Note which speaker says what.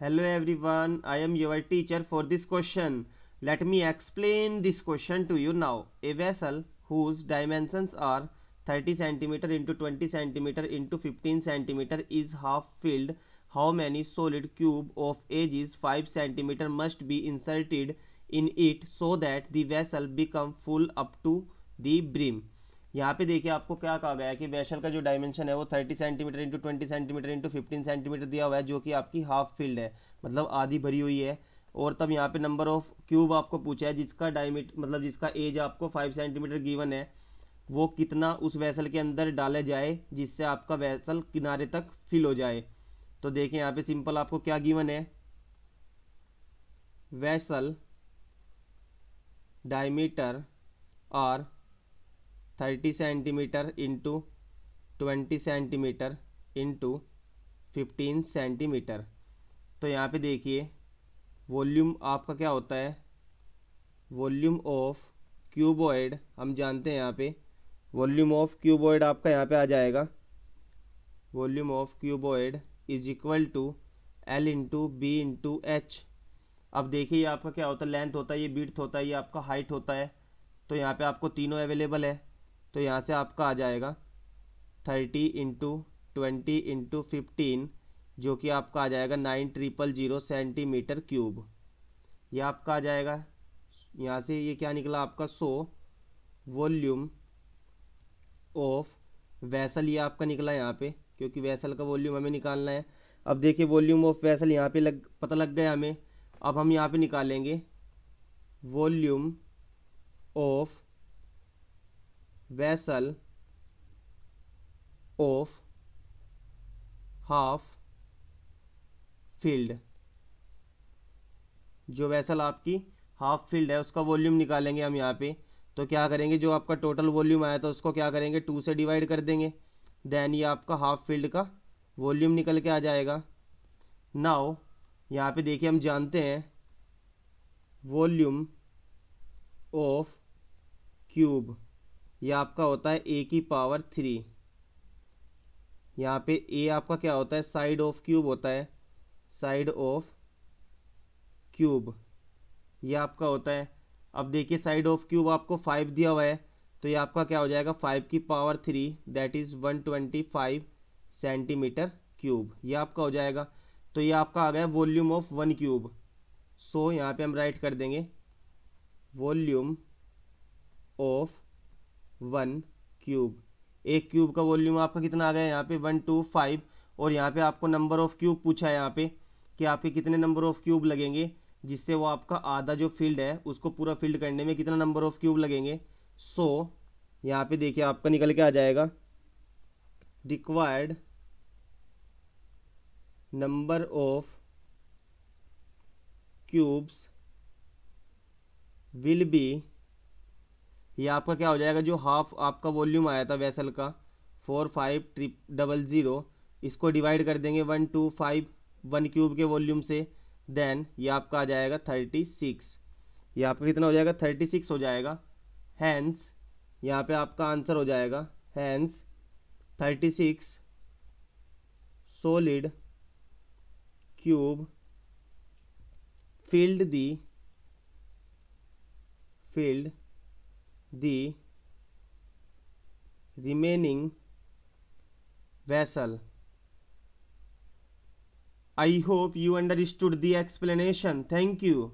Speaker 1: hello everyone i am your teacher for this question let me explain this question to you now a vessel whose dimensions are 30 centimeter into 20 centimeter into 15 centimeter is half filled how many solid cube of is 5 centimeter must be inserted in it so that the vessel become full up to the brim यहाँ पे देखिए आपको क्या कहा गया है कि vessel का जो डायमेंशन है वो 30 centimetre into twenty centimetre into fifteen centimetre दिया हुआ है जो कि आपकी हाफ फील्ड है मतलब आधी भरी हुई है और तब यहाँ पे नंबर ऑफ क्यूब आपको पूछा है जिसका डायमी मतलब जिसका एज आपको फाइव सेंटीमीटर गिवन है वो कितना उस वैसल के अंदर डाले जाए जिससे आपका वैसल किनारे तक फिल हो जाए तो देखें यहाँ पे सिंपल आपको क्या गिवन है vessel diameter are thirty centimetre into twenty centimetre into fifteen centimetre तो यहाँ पे देखिए वॉल्यूम आपका क्या होता है वॉल्यूम ऑफ क्यूबॉइड हम जानते हैं यहाँ पे वॉल्यूम ऑफ क्यूबॉइड आपका यहाँ पे आ जाएगा volume of cuboid is equal to L into B into H अब देखिए आपका क्या होता है लेंथ होता है ये बीट होता है ये आपका हाइट होता है तो यहाँ पे आपको तीनों अवेलेबल है तो यहाँ से आपका आ जाएगा thirty into twenty into fifteen जो कि आपका आ जाएगा nine triple zero centimetre cube यह आपका आ जाएगा यहाँ से ये क्या निकला आपका सो वॉल्यूम ऑफ वैसल ये आपका निकला यहाँ पे क्योंकि वैसल का वॉल्यूम हमें निकालना है अब देखिए वॉल्यूम ऑफ वैसल यहाँ पे लग पता लग गया हमें अब हम यहाँ पे निकालेंगे volume of vessel of half filled जो वैसल आपकी हाफ फील्ड है उसका वॉल्यूम निकालेंगे हम यहाँ पे तो क्या करेंगे जो आपका टोटल वॉल्यूम आया था उसको क्या करेंगे टू से डिवाइड कर देंगे देन ये आपका हाफ फील्ड का वॉल्यूम निकल के आ जाएगा नाउ यहाँ पे देखिए हम जानते हैं वॉल्यूम ऑफ क्यूब ये आपका होता है ए की पावर थ्री यहाँ पे ए आपका क्या होता है साइड ऑफ क्यूब होता है साइड ऑफ क्यूब ये आपका होता है अब देखिए साइड ऑफ क्यूब आपको फाइव दिया हुआ है तो ये आपका क्या हो जाएगा फाइव की power three that is one twenty five centimetre cube ये आपका हो जाएगा तो ये आपका आ गया volume of one cube so यहाँ पे हम राइट कर देंगे वॉल्यूम ऑफ वन क्यूब एक क्यूब का वॉल्यूम आपका कितना आ गया यहाँ पे वन टू फाइव और यहाँ पे आपको नंबर ऑफ क्यूब पूछा है यहाँ पे कि आपके कितने नंबर ऑफ क्यूब लगेंगे जिससे वो आपका आधा जो फील्ड है उसको पूरा फील्ड करने में कितना नंबर ऑफ क्यूब लगेंगे सो so, यहाँ पे देखिए आपका निकल के आ जाएगा required number of cubes will be ये आपका क्या हो जाएगा जो हाफ आपका वॉल्यूम आया था वैसल का four five triple double zero इसको डिवाइड कर देंगे one two five one cube के वॉल्यूम से देन ये आपका आ जाएगा थर्टी सिक्स ये आपका कितना हो जाएगा थर्टी सिक्स हो जाएगा हैंस यहाँ पे आपका आंसर हो जाएगा hence thirty six solid cube filled the filled the remaining vessel. I hope you understood the explanation. Thank you.